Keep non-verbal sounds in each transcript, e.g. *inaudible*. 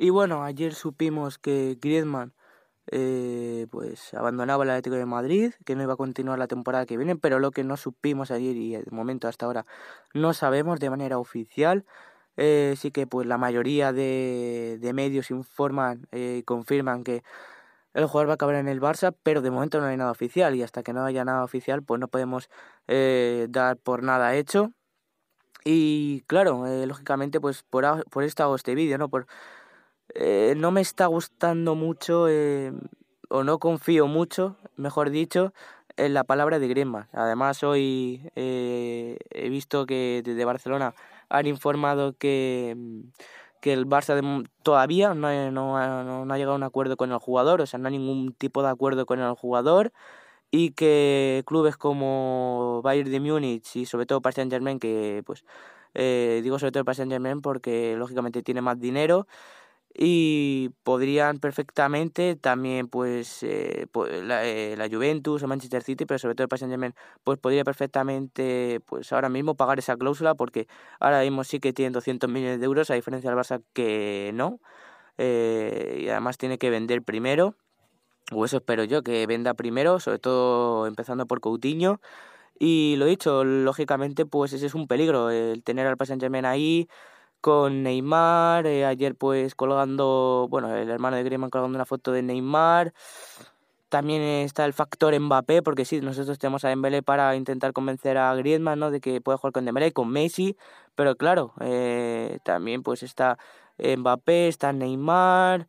Y bueno, ayer supimos que Griezmann eh, pues abandonaba el Atlético de Madrid, que no iba a continuar la temporada que viene, pero lo que no supimos ayer y eh, de momento hasta ahora no sabemos de manera oficial. Eh, sí que pues la mayoría de, de medios informan y eh, confirman que el jugador va a acabar en el Barça, pero de momento no hay nada oficial y hasta que no haya nada oficial pues no podemos dar por nada hecho. Y claro, lógicamente pues por, por esto hago este vídeo, ¿no? Por, eh, no me está gustando mucho, eh, o no confío mucho, mejor dicho, en la palabra de Griezmann. Además, hoy eh, he visto que desde Barcelona han informado que, mm, que el Barça todavía no, no, ha llegado a un acuerdo con el jugador, o sea, no hay ningún tipo de acuerdo con el jugador. Y que clubes como Bayern de Múnich y sobre todo Paris Saint Germain, que pues digo sobre todo PSG Saint porque lógicamente tiene más dinero, y podrían perfectamente también pues eh, la, eh, la, Juventus o Manchester City pero sobre todo el Paris pues podría perfectamente pues ahora mismo pagar esa cláusula porque ahora mismo sí que tiene 200 millones de euros a diferencia del Barça que no eh, y además tiene que vender primero o eso espero yo que venda primero sobre todo empezando por Coutinho y lo dicho lógicamente pues ese es un peligro el tener al Paris ahí con Neymar, eh, ayer pues colgando, bueno, el hermano de Griezmann colgando una foto de Neymar. También está el factor Mbappé, porque sí, nosotros tenemos a Dembélé para intentar convencer a Griezmann, ¿no? De que puede jugar con Dembélé, con Messi, pero claro, eh, también pues está Mbappé, está Neymar,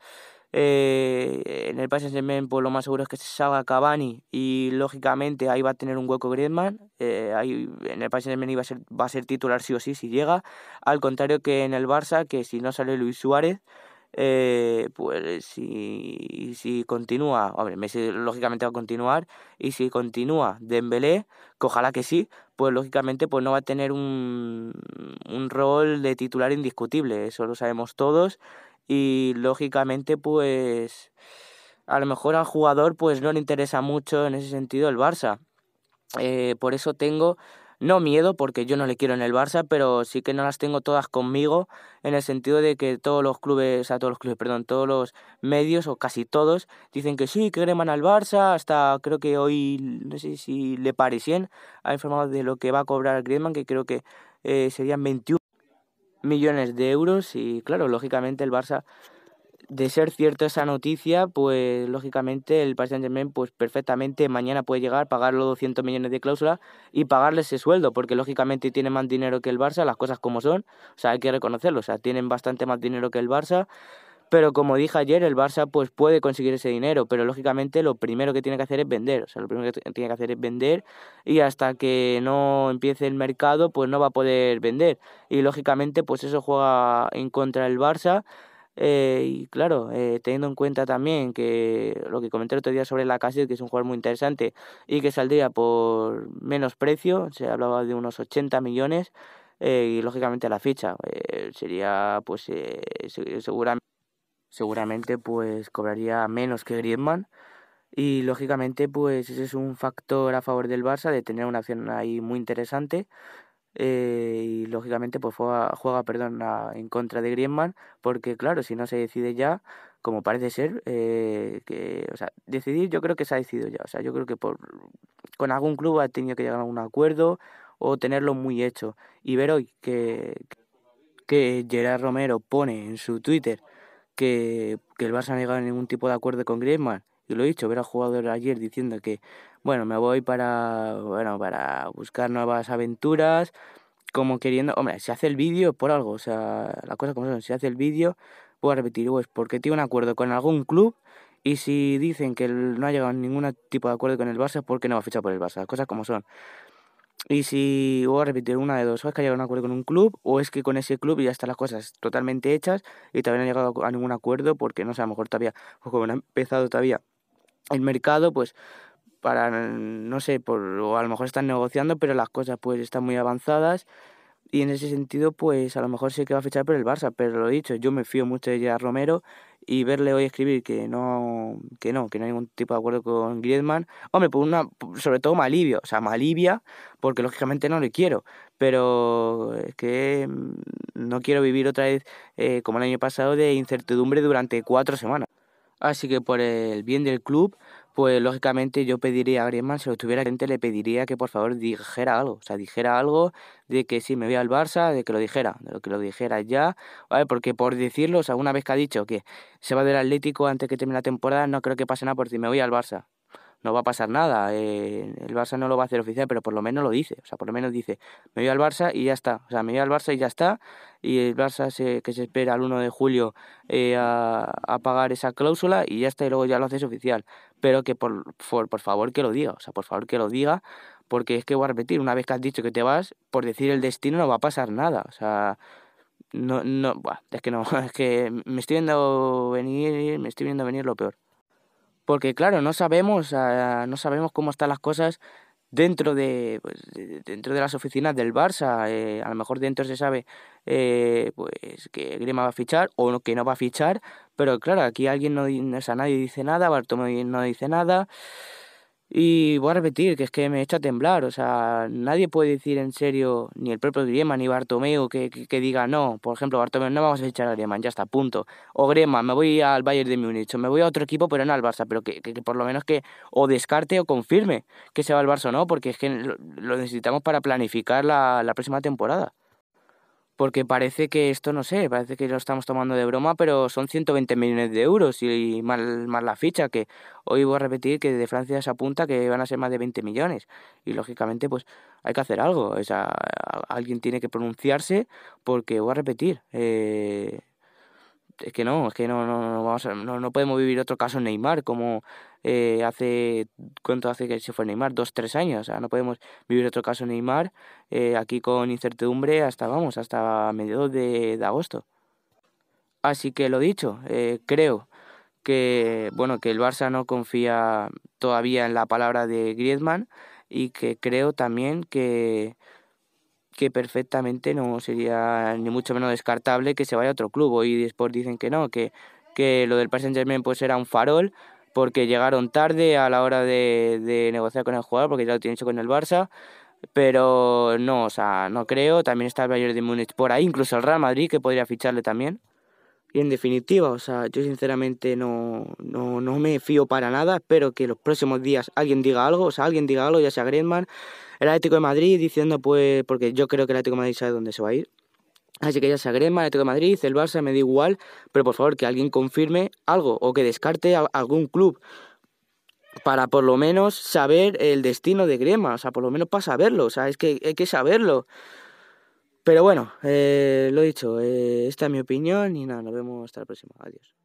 eh, en el Paris Saint-Germain pues, lo más seguro es que se salga Cavani y lógicamente ahí va a tener un hueco Griezmann. Eh, ahí, en el Paris saint va, a ser, va a ser titular sí o sí si llega. Al contrario que en el Barça, que si no sale Luis Suárez, eh, pues si, si continúa, hombre, lógicamente va a continuar, y si continúa Dembélé, que ojalá que sí, pues lógicamente pues no va a tener un, un rol de titular indiscutible, eso lo sabemos todos, y lógicamente pues a lo mejor al jugador pues no le interesa mucho en ese sentido el Barça. Eh, por eso tengo no miedo porque yo no le quiero en el Barça, pero sí que no las tengo todas conmigo en el sentido de que todos los clubes, o sea, todos los clubes, perdón, todos los medios o casi todos dicen que sí, que greman al Barça, hasta creo que hoy no sé si Le parecían ha informado de lo que va a cobrar Griezmann, que creo que eh, serían 21 millones de euros y claro, lógicamente el Barça, de ser cierta esa noticia, pues lógicamente el Paris Saint-Germain pues perfectamente mañana puede llegar, pagar los 200 millones de cláusula y pagarle ese sueldo, porque lógicamente tiene más dinero que el Barça, las cosas como son, o sea, hay que reconocerlo, o sea, tienen bastante más dinero que el Barça pero como dije ayer, el Barça pues puede conseguir ese dinero, pero lógicamente lo primero que tiene que hacer es vender. O sea, lo primero que tiene que hacer es vender y hasta que no empiece el mercado pues no va a poder vender. Y lógicamente pues eso juega en contra del Barça. Eh, y claro, eh, teniendo en cuenta también que lo que comenté otro día sobre la casa que es un jugador muy interesante y que saldría por menos precio, se hablaba de unos 80 millones. Eh, y lógicamente la ficha sería pues seguramente seguramente pues cobraría menos que Griezmann y lógicamente pues ese es un factor a favor del Barça de tener una acción ahí muy interesante eh, y lógicamente pues juega, perdón, en contra de Griezmann porque claro, si no se decide ya, como parece ser, eh, que, o decidir yo creo que se ha decidido ya, o sea, yo creo que por, con algún club ha tenido que llegar a un acuerdo o tenerlo muy hecho y ver hoy que, que Gerard Romero pone en su Twitter que, el Barça no ha llegado a ningún tipo de acuerdo con Griezmann. Y lo he dicho, hubiera al jugador ayer diciendo que, bueno, me voy para, bueno, para buscar nuevas aventuras, como queriendo, hombre, si hace el vídeo por algo, o sea, las cosas como son, si hace el vídeo, voy a repetir, pues porque tiene un acuerdo con algún club y si dicen que no ha llegado a ningún tipo de acuerdo con el Barça, ¿por qué no va a por el Barça? Las cosas como son. Y si voy a repetir una de dos, o es que ha llegado a un acuerdo con un club, o es que con ese club ya están las cosas totalmente hechas y todavía no han llegado a ningún acuerdo, porque no sé, a lo mejor todavía, o pues, como no ha empezado todavía el mercado, pues para, no sé, por, o a lo mejor están negociando, pero las cosas pues están muy avanzadas y en ese sentido, pues a lo mejor sí que va a fichar por el Barça, pero lo he dicho, yo me fío mucho de Gerard Romero y verle hoy escribir que no, que no, que no hay ningún tipo de acuerdo con Griezmann, hombre, por una, sobre todo me o sea, me porque lógicamente no le quiero, pero es que mm, no quiero vivir otra vez eh, como el año pasado de incertidumbre durante cuatro semanas. Así que por el bien del club, pues lógicamente yo pediría a Griezmann, si lo tuviera gente, le pediría que por favor dijera algo, o sea, dijera algo de que si me voy al Barça, de que lo dijera, de que lo dijera ya, ¿vale? Porque por decirlo, o sea, una vez que ha dicho que se va del Atlético antes que termine la temporada, no creo que pase nada por si me voy al Barça, no va a pasar nada, eh, el Barça no lo va a hacer oficial, pero por lo menos lo dice, o sea, por lo menos dice, me voy al Barça y ya está, o sea, me voy al Barça y ya está, y el Barça que se espera el 1 de julio eh, a, pagar esa cláusula y ya está, y luego ya lo haces oficial, pero que por, por, favor que lo diga, o sea, por favor que lo diga, porque es que voy a repetir, una vez que has dicho que te vas, por decir el destino no va a pasar nada, o sea, no, no, es que no, *laughs* es que me estoy venir, me estoy viendo venir lo peor porque claro, no sabemos, ah, no sabemos cómo están las cosas dentro de, pues, dentro de las oficinas del Barça. Eh, a lo mejor dentro se sabe eh, pues, que Grima va a fichar o que no va a fichar, pero claro, aquí alguien no, nadie dice nada, Bartomeu no dice nada. Y voy a repetir que es que me echa a temblar, o sea, nadie puede decir en serio, ni el propio Grieman ni Bartomeu, que, diga no. Por ejemplo, Bartomeu, no vamos a echar a Griezmann, ya está, punto. O Griezmann, me voy al Bayern de Múnich, o me voy a otro equipo, pero no al Barça, pero que, por lo menos que o descarte o confirme que se va al Barça o no, porque es que lo necesitamos para planificar la próxima temporada porque parece que esto, no sé, parece que lo estamos tomando de broma, pero son 120 millones de euros y más, más la ficha, que hoy voy a repetir que de Francia se apunta que van a ser más de 20 millones. Y lógicamente, pues hay que hacer algo, o sea, alguien tiene que pronunciarse, porque voy a repetir, eh, es que no, es que no, vamos no, podemos vivir otro caso en Neymar como eh, hace, ¿cuánto hace que se fue Neymar? Dos, tres años, o sea, no podemos vivir otro caso Neymar eh, aquí con incertidumbre hasta, vamos, hasta mediados de, agosto. Así que lo dicho, eh, creo que, bueno, que el Barça no confía todavía en la palabra de Griezmann y que creo también que que perfectamente no sería ni mucho menos descartable que se vaya a otro club. y después dicen que no, que, que lo del Paris Saint Germain pues era un farol porque llegaron tarde a la hora de, de negociar con el jugador, porque ya lo tienen hecho con el Barça, pero no, o sea, no creo. También está el Bayern de Múnich por ahí, incluso el Real Madrid que podría ficharle también. Y en definitiva, o sea, yo sinceramente no, no, me fío para nada. Espero que los próximos días alguien diga algo, o sea, alguien diga algo, ya sea Griezmann, el Atlético de Madrid, diciendo pues, porque yo creo que el Atlético de Madrid sabe dónde se va a ir. Así que ya sea Griezmann, el Atlético de Madrid, el Barça, me da igual, pero por favor que alguien confirme algo o que descarte algún club para por lo menos saber el destino de Griezmann, o sea, por lo menos para saberlo, o sea, es que hay que saberlo. Pero bueno, eh, lo dicho, eh, esta es mi opinión y nada, nos vemos hasta la próxima. Adiós.